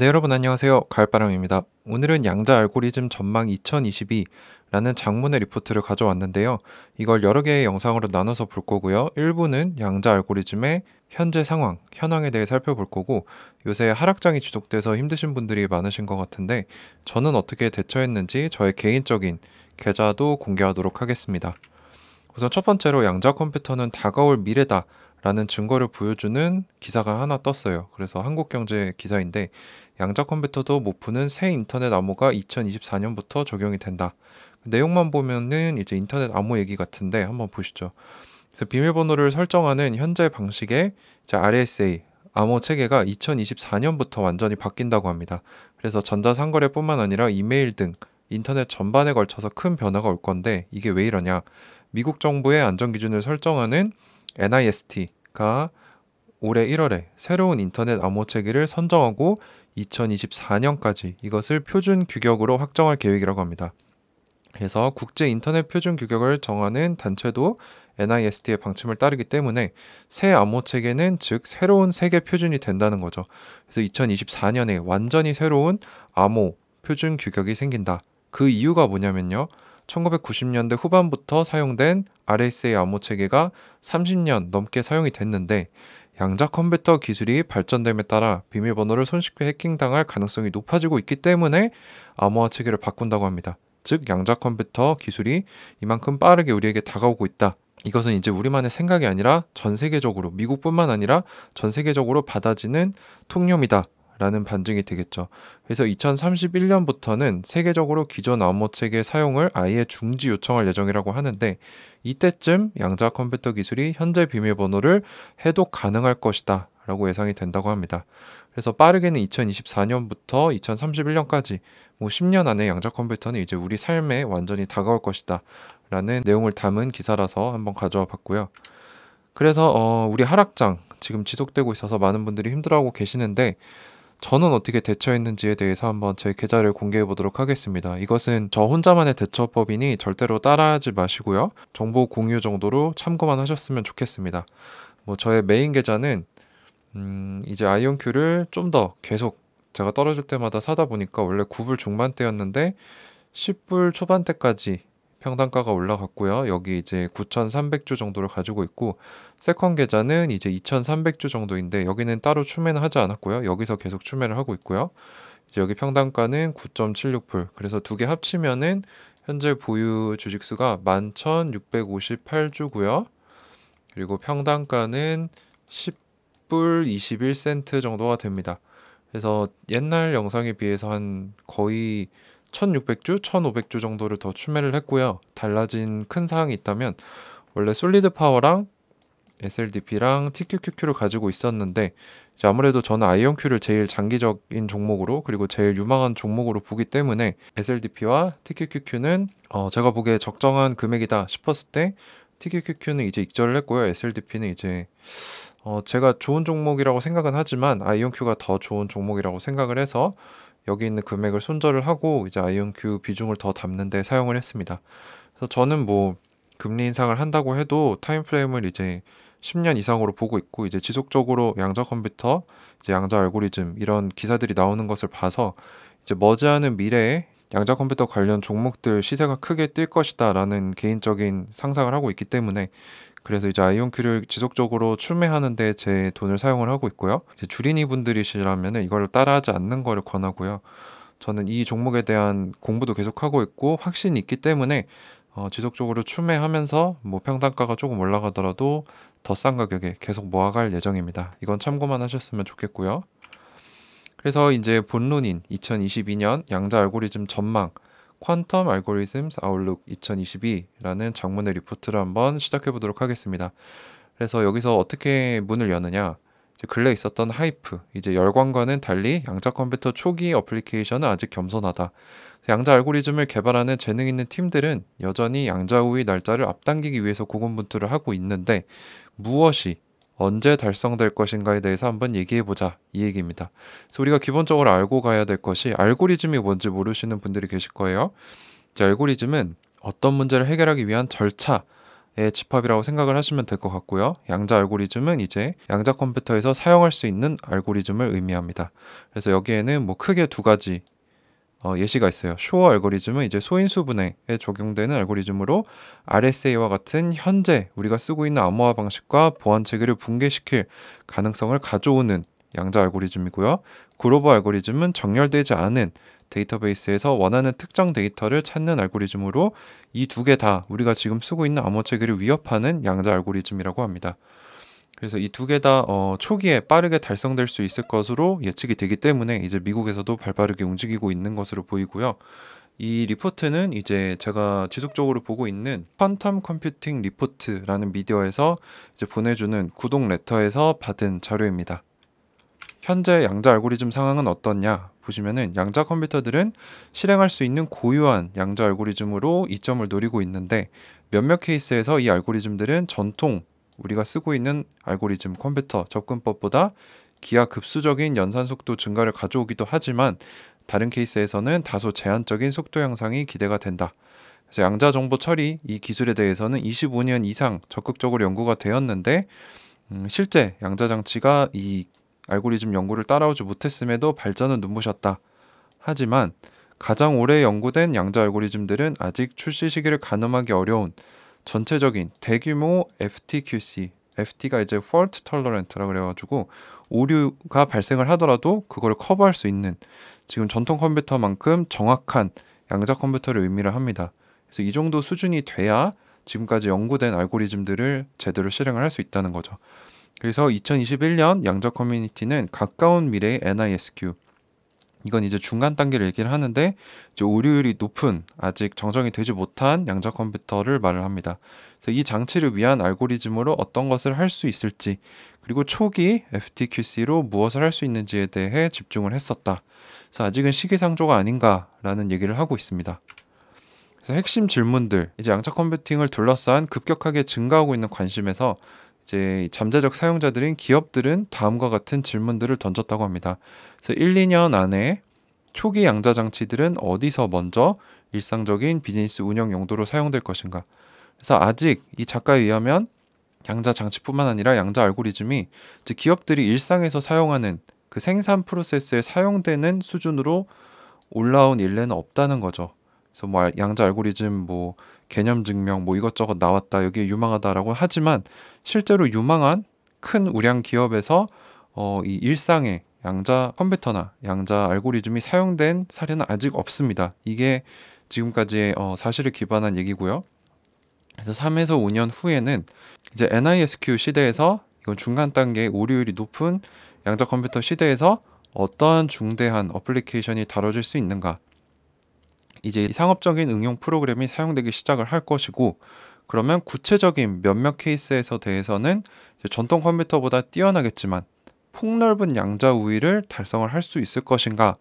네, 여러분 안녕하세요. 가을바람입니다. 오늘은 양자 알고리즘 전망 2022라는 장문의 리포트를 가져왔는데요. 이걸 여러 개의 영상으로 나눠서 볼 거고요. 일부는 양자 알고리즘의 현재 상황, 현황에 대해 살펴볼 거고 요새 하락장이 지속돼서 힘드신 분들이 많으신 것 같은데 저는 어떻게 대처했는지 저의 개인적인 계좌도 공개하도록 하겠습니다. 우선 첫 번째로 양자 컴퓨터는 다가올 미래다 라는 증거를 보여주는 기사가 하나 떴어요. 그래서 한국경제 기사인데 양자 컴퓨터도 못 푸는 새 인터넷 암호가 2024년부터 적용이 된다. 내용만 보면은 이제 인터넷 암호 얘기 같은데 한번 보시죠. 그래서 비밀번호를 설정하는 현재 방식의 RSA 암호 체계가 2024년부터 완전히 바뀐다고 합니다. 그래서 전자상거래뿐만 아니라 이메일 등 인터넷 전반에 걸쳐서 큰 변화가 올 건데 이게 왜 이러냐? 미국 정부의 안전 기준을 설정하는 NIST가 올해 1월에 새로운 인터넷 암호 체계를 선정하고 2024년까지 이것을 표준 규격으로 확정할 계획이라고 합니다. 그래서 국제 인터넷 표준 규격을 정하는 단체도 NIST의 방침을 따르기 때문에 새 암호 체계는 즉 새로운 세계 표준이 된다는 거죠. 그래서 2024년에 완전히 새로운 암호 표준 규격이 생긴다. 그 이유가 뭐냐면요. 1990년대 후반부터 사용된 RSA 암호 체계가 30년 넘게 사용이 됐는데 양자 컴퓨터 기술이 발전됨에 따라 비밀번호를 손쉽게 해킹당할 가능성이 높아지고 있기 때문에 암호화 체계를 바꾼다고 합니다. 즉 양자 컴퓨터 기술이 이만큼 빠르게 우리에게 다가오고 있다. 이것은 이제 우리만의 생각이 아니라 전 세계적으로 미국뿐만 아니라 전 세계적으로 받아지는 통념이다. 라는 반증이 되겠죠. 그래서 2031년부터는 세계적으로 기존 암호체계 사용을 아예 중지 요청할 예정이라고 하는데 이때쯤 양자 컴퓨터 기술이 현재 비밀번호를 해독 가능할 것이다 라고 예상이 된다고 합니다. 그래서 빠르게는 2024년부터 2031년까지 뭐 10년 안에 양자 컴퓨터는 이제 우리 삶에 완전히 다가올 것이다 라는 내용을 담은 기사라서 한번 가져와 봤고요. 그래서 어, 우리 하락장 지금 지속되고 있어서 많은 분들이 힘들어하고 계시는데 저는 어떻게 대처했는지에 대해서 한번 제 계좌를 공개해 보도록 하겠습니다. 이것은 저 혼자만의 대처법이니 절대로 따라하지 마시고요. 정보 공유 정도로 참고만 하셨으면 좋겠습니다. 뭐 저의 메인 계좌는 음 이제 아이온큐를 좀 더 계속 제가 떨어질 때마다 사다 보니까 원래 9불 중반 때였는데 10불 초반대까지 평단가가 올라갔고요. 여기 이제 9,300주 정도를 가지고 있고 세컨 계좌는 이제 2,300주 정도인데 여기는 따로 추매는 하지 않았고요. 여기서 계속 추매를 하고 있고요. 이제 여기 평단가는 9.76불. 그래서 두 개 합치면은 현재 보유 주식 수가 11,658주고요. 그리고 평단가는 10불 21센트 정도가 됩니다. 그래서 옛날 영상에 비해서 한 거의 1600주, 1500주 정도를 더 추매를 했고요. 달라진 큰 사항이 있다면 원래 솔리드 파워랑 SLDP랑 TQQQ를 가지고 있었는데 아무래도 저는 아이언큐를 제일 장기적인 종목으로 그리고 제일 유망한 종목으로 보기 때문에 SLDP와 TQQQ는 어 제가 보기에 적정한 금액이다 싶었을 때 TQQQ는 이제 익절을 했고요. SLDP는 이제 어 제가 좋은 종목이라고 생각은 하지만 아이온큐가 더 좋은 종목이라고 생각을 해서 여기 있는 금액을 손절을 하고 이제 아이온큐 비중을 더 담는 데 사용을 했습니다. 그래서 저는 뭐 금리 인상을 한다고 해도 타임프레임을 이제 10년 이상으로 보고 있고 이제 지속적으로 양자 컴퓨터, 이제 양자 알고리즘 이런 기사들이 나오는 것을 봐서 이제 머지않은 미래에 양자 컴퓨터 관련 종목들 시세가 크게 뛸 것이다라는 개인적인 상상을 하고 있기 때문에 그래서 이제 아이온큐를 지속적으로 출매하는데 제 돈을 사용을 하고 있고요. 이제 주린이 분들이시라면 이걸 따라하지 않는 걸 권하고요. 저는 이 종목에 대한 공부도 계속하고 있고 확신이 있기 때문에 어, 지속적으로 추매하면서 뭐 평단가가 조금 올라가더라도 더 싼 가격에 계속 모아갈 예정입니다. 이건 참고만 하셨으면 좋겠고요. 그래서 이제 본론인 2022년 양자 알고리즘 전망 퀀텀 알고리즘스 아웃룩 2022라는 장문의 리포트를 한번 시작해 보도록 하겠습니다. 그래서 여기서 어떻게 문을 여느냐 근래 있었던 하이프, 이제 열광과는 달리 양자 컴퓨터 초기 어플리케이션은 아직 겸손하다. 양자 알고리즘을 개발하는 재능 있는 팀들은 여전히 양자 우위 날짜를 앞당기기 위해서 고군분투를 하고 있는데 무엇이 언제 달성될 것인가에 대해서 한번 얘기해 보자 이 얘기입니다. 그래서 우리가 기본적으로 알고 가야 될 것이 알고리즘이 뭔지 모르시는 분들이 계실 거예요. 이제 알고리즘은 어떤 문제를 해결하기 위한 절차 의 집합이라고 생각을 하시면 될 것 같고요. 양자 알고리즘은 이제 양자 컴퓨터에서 사용할 수 있는 알고리즘을 의미합니다. 그래서 여기에는 뭐 크게 두 가지 어, 예시가 있어요. 쇼어 알고리즘은 이제 소인수 분해에 적용되는 알고리즘으로 RSA와 같은 현재 우리가 쓰고 있는 암호화 방식과 보안 체계를 붕괴시킬 가능성을 가져오는 양자 알고리즘이고요. 글로벌 알고리즘은 정렬되지 않은 데이터베이스에서 원하는 특정 데이터를 찾는 알고리즘으로 이 두 개 다 우리가 지금 쓰고 있는 암호 체계를 위협하는 양자 알고리즘이라고 합니다. 그래서 이 두 개다 어, 초기에 빠르게 달성될 수 있을 것으로 예측이 되기 때문에 이제 미국에서도 발빠르게 움직이고 있는 것으로 보이고요. 이 리포트는 이제 제가 지속적으로 보고 있는 퀀텀 컴퓨팅 리포트라는 미디어에서 이제 보내주는 구독 레터에서 받은 자료입니다. 현재 양자 알고리즘 상황은 어떻냐 보시면은 양자 컴퓨터들은 실행할 수 있는 고유한 양자 알고리즘으로 이점을 노리고 있는데 몇몇 케이스에서 이 알고리즘들은 전통 우리가 쓰고 있는 알고리즘 컴퓨터 접근법보다 기하급수적인 연산 속도 증가를 가져오기도 하지만 다른 케이스에서는 다소 제한적인 속도 향상이 기대가 된다. 그래서 양자 정보 처리 이 기술에 대해서는 25년 이상 적극적으로 연구가 되었는데 음, 실제 양자 장치가 이 알고리즘 연구를 따라오지 못했음에도 발전은 눈부셨다. 하지만 가장 오래 연구된 양자 알고리즘들은 아직 출시 시기를 가늠하기 어려운 전체적인 대규모 FTQC, FT가 이제 fault tolerant라 그래가지고 오류가 발생을 하더라도 그걸 커버할 수 있는 지금 전통 컴퓨터만큼 정확한 양자 컴퓨터를 의미를 합니다. 그래서 이 정도 수준이 돼야 지금까지 연구된 알고리즘들을 제대로 실행을 할 수 있다는 거죠. 그래서 2021년 양자 커뮤니티는 가까운 미래의 NISQ, 이건 이제 중간 단계를 얘기를 하는데 이제 오류율이 높은 아직 정정이 되지 못한 양자 컴퓨터를 말을 합니다. 그래서 이 장치를 위한 알고리즘으로 어떤 것을 할 수 있을지 그리고 초기 FTQC로 무엇을 할 수 있는지에 대해 집중을 했었다. 그래서 아직은 시기상조가 아닌가라는 얘기를 하고 있습니다. 그래서 핵심 질문들, 이제 양자 컴퓨팅을 둘러싼 급격하게 증가하고 있는 관심에서 이제 잠재적 사용자들인 기업들은 다음과 같은 질문들을 던졌다고 합니다. 그래서 1, 2년 안에 초기 양자 장치들은 어디서 먼저 일상적인 비즈니스 운영 용도로 사용될 것인가? 그래서 아직 이 작가에 의하면 양자 장치뿐만 아니라 양자 알고리즘이 기업들이 일상에서 사용하는 그 생산 프로세스에 사용되는 수준으로 올라온 일례는 없다는 거죠. 그래서 뭐 양자 알고리즘 뭐 개념 증명 뭐 이것저것 나왔다 여기에 유망하다라고 하지만 실제로 유망한 큰 우량 기업에서 어, 이 일상에 양자 컴퓨터나 양자 알고리즘이 사용된 사례는 아직 없습니다. 이게 지금까지의 어, 사실을 기반한 얘기고요. 그래서 3에서 5년 후에는 이제 NISQ 시대에서 이건 중간 단계의 오류율이 높은 양자 컴퓨터 시대에서 어떠한 중대한 어플리케이션이 다뤄질 수 있는가 이제 상업적인 응용 프로그램이 사용되기 시작을 할 것이고 그러면 구체적인 몇몇 케이스에서 대해서는 전통 컴퓨터보다 뛰어나겠지만 폭넓은 양자 우위를 달성을 할 수 있을 것인가에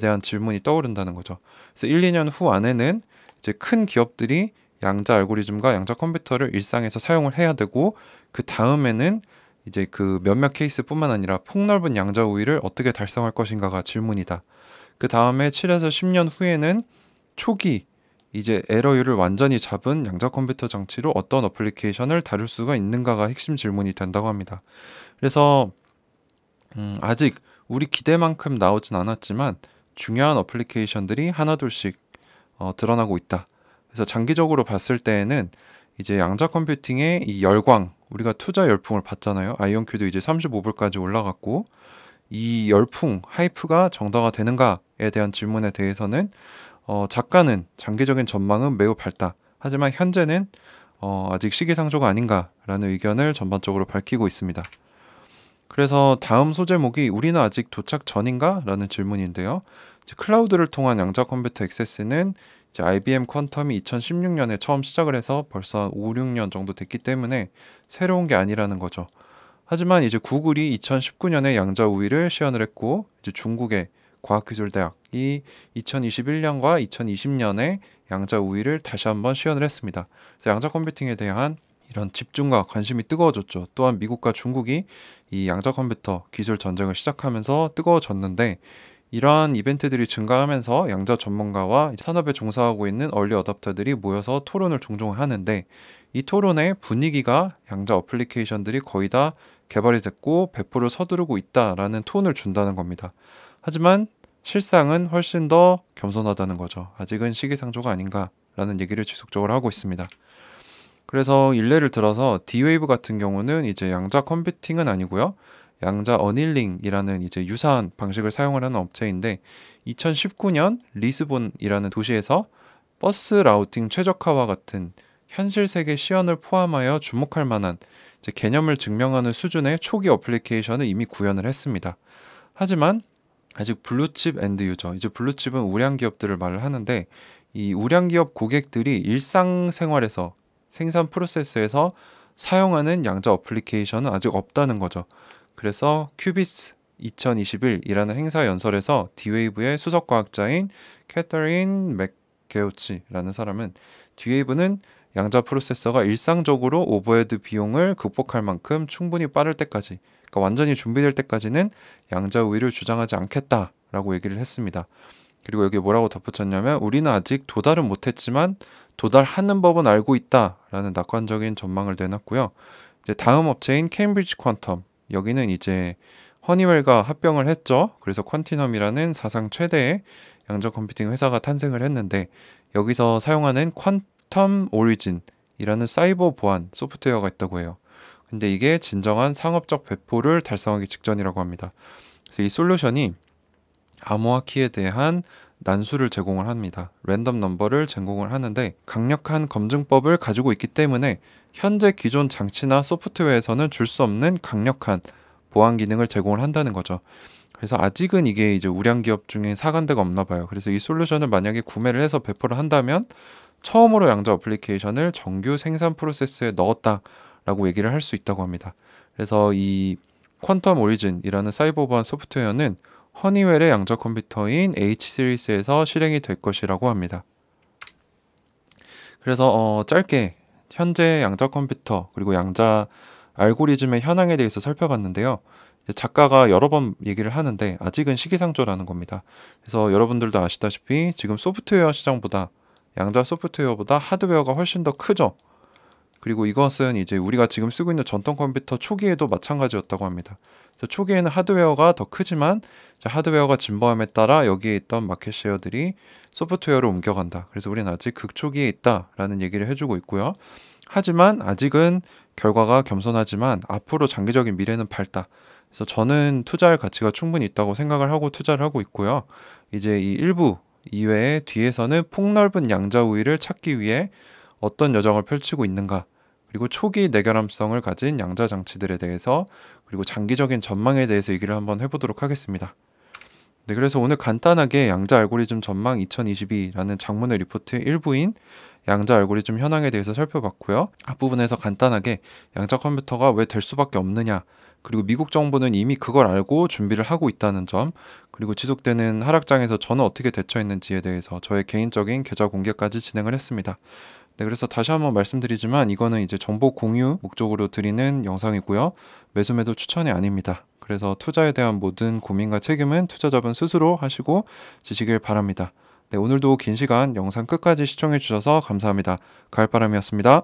대한 질문이 떠오른다는 거죠. 그래서 1, 2년 후 안에는 이제 큰 기업들이 양자 알고리즘과 양자 컴퓨터를 일상에서 사용을 해야 되고 그 다음에는 이제 그 몇몇 케이스뿐만 아니라 폭넓은 양자 우위를 어떻게 달성할 것인가가 질문이다. 그 다음에 7에서 10년 후에는 초기 이제 에러율을 완전히 잡은 양자 컴퓨터 장치로 어떤 어플리케이션을 다룰 수가 있는가가 핵심 질문이 된다고 합니다. 그래서 음, 아직 우리 기대만큼 나오진 않았지만 중요한 어플리케이션들이 하나둘씩 어, 드러나고 있다. 그래서 장기적으로 봤을 때에는 이제 양자 컴퓨팅의 이 열광 우리가 투자 열풍을 봤잖아요. 아이온큐도 이제 35불까지 올라갔고 이 열풍 하이프가 정당가되는가에 대한 질문에 대해서는 어, 작가는 장기적인 전망은 매우 밝다. 하지만 현재는 어, 아직 시기상조가 아닌가라는 의견을 전반적으로 밝히고 있습니다. 그래서 다음 소제목이 우리는 아직 도착 전인가? 라는 질문인데요. 클라우드를 통한 양자 컴퓨터 액세스는 IBM 퀀텀이 2016년에 처음 시작을 해서 벌써 5, 6년 정도 됐기 때문에 새로운 게 아니라는 거죠. 하지만 이제 구글이 2019년에 양자 우위를 시연을 했고 이제 중국의 과학기술대학이 2021년과 2020년에 양자 우위를 다시 한번 시연을 했습니다. 양자 컴퓨팅에 대한 이런 집중과 관심이 뜨거워졌죠. 또한 미국과 중국이 이 양자 컴퓨터 기술 전쟁을 시작하면서 뜨거워졌는데 이러한 이벤트들이 증가하면서 양자 전문가와 산업에 종사하고 있는 얼리 어답터들이 모여서 토론을 종종 하는데 이 토론의 분위기가 양자 어플리케이션들이 거의 다 개발이 됐고 배포를 서두르고 있다라는 톤을 준다는 겁니다. 하지만 실상은 훨씬 더 겸손하다는 거죠. 아직은 시기상조가 아닌가라는 얘기를 지속적으로 하고 있습니다. 그래서 일례를 들어서 D-Wave 같은 경우는 이제 양자 컴퓨팅은 아니고요. 양자 어닐링이라는 이제 유사한 방식을 사용을 하는 업체인데 2019년 리스본이라는 도시에서 버스 라우팅 최적화와 같은 현실 세계 시연을 포함하여 주목할 만한 개념을 증명하는 수준의 초기 어플리케이션을 이미 구현을 했습니다. 하지만 아직 블루칩 엔드 유저 이제 블루칩은 우량 기업들을 말을 하는데 이 우량 기업 고객들이 일상생활에서 생산 프로세스에서 사용하는 양자 어플리케이션은 아직 없다는 거죠. 그래서 큐비스 2021이라는 행사 연설에서 디웨이브의 수석 과학자인 캐터린 맥게우치라는 사람은 디웨이브는 양자 프로세서가 일상적으로 오버헤드 비용을 극복할 만큼 충분히 빠를 때까지 그러니까 완전히 준비될 때까지는 양자 우위를 주장하지 않겠다라고 얘기를 했습니다. 그리고 여기 뭐라고 덧붙였냐면 우리는 아직 도달은 못했지만 도달하는 법은 알고 있다라는 낙관적인 전망을 내놨고요. 이제 다음 업체인 케임브리지 퀀텀 여기는 이제 허니웰과 합병을 했죠. 그래서 퀀티넘이라는 사상 최대의 양자 컴퓨팅 회사가 탄생을 했는데 여기서 사용하는 퀀텀 오리진이라는 사이버 보안 소프트웨어가 있다고 해요. 근데 이게 진정한 상업적 배포를 달성하기 직전이라고 합니다. 그래서 이 솔루션이 암호화 키에 대한 난수를 제공을 합니다. 랜덤 넘버를 제공을 하는데 강력한 검증법을 가지고 있기 때문에 현재 기존 장치나 소프트웨어에서는 줄 수 없는 강력한 보안 기능을 제공을 한다는 거죠. 그래서 아직은 이게 이제 우량 기업 중에 사간 대가 없나 봐요. 그래서 이 솔루션을 만약에 구매를 해서 배포를 한다면 처음으로 양자 어플리케이션을 정규 생산 프로세스에 넣었다. 라고 얘기를 할 수 있다고 합니다. 그래서 이 퀀텀 오리진이라는 사이버 보안 소프트웨어는 허니웰의 양자 컴퓨터인 H 시리즈에서 실행이 될 것이라고 합니다. 그래서 어, 짧게 현재 양자 컴퓨터 그리고 양자 알고리즘의 현황에 대해서 살펴봤는데요. 작가가 여러 번 얘기를 하는데 아직은 시기상조라는 겁니다. 그래서 여러분들도 아시다시피 지금 소프트웨어 시장보다 양자 소프트웨어보다 하드웨어가 훨씬 더 크죠. 그리고 이것은 이제 우리가 지금 쓰고 있는 전통 컴퓨터 초기에도 마찬가지였다고 합니다. 초기에는 하드웨어가 더 크지만 하드웨어가 진보함에 따라 여기에 있던 마켓 쉐어들이 소프트웨어로 옮겨간다. 그래서 우리는 아직 극초기에 있다라는 얘기를 해주고 있고요. 하지만 아직은 결과가 겸손하지만 앞으로 장기적인 미래는 밝다. 그래서 저는 투자할 가치가 충분히 있다고 생각을 하고 투자를 하고 있고요. 이제 이 일부 이외에 뒤에서는 폭넓은 양자 우위를 찾기 위해 어떤 여정을 펼치고 있는가 그리고 초기 내결함성을 가진 양자 장치들에 대해서 그리고 장기적인 전망에 대해서 얘기를 한번 해보도록 하겠습니다. 네, 그래서 오늘 간단하게 양자 알고리즘 전망 2022라는 장문의 리포트 일부인 양자 알고리즘 현황에 대해서 살펴봤고요. 앞부분에서 간단하게 양자 컴퓨터가 왜 될 수밖에 없느냐, 그리고 미국 정부는 이미 그걸 알고 준비를 하고 있다는 점, 그리고 지속되는 하락장에서 저는 어떻게 대처했는지에 대해서 저의 개인적인 계좌 공개까지 진행을 했습니다. 네, 그래서 다시 한번 말씀드리지만 이거는 이제 정보 공유 목적으로 드리는 영상이고요. 매수 매도 추천이 아닙니다. 그래서 투자에 대한 모든 고민과 책임은 투자자분 스스로 하시고 지시길 바랍니다. 네, 오늘도 긴 시간 영상 끝까지 시청해 주셔서 감사합니다. 가을바람이었습니다.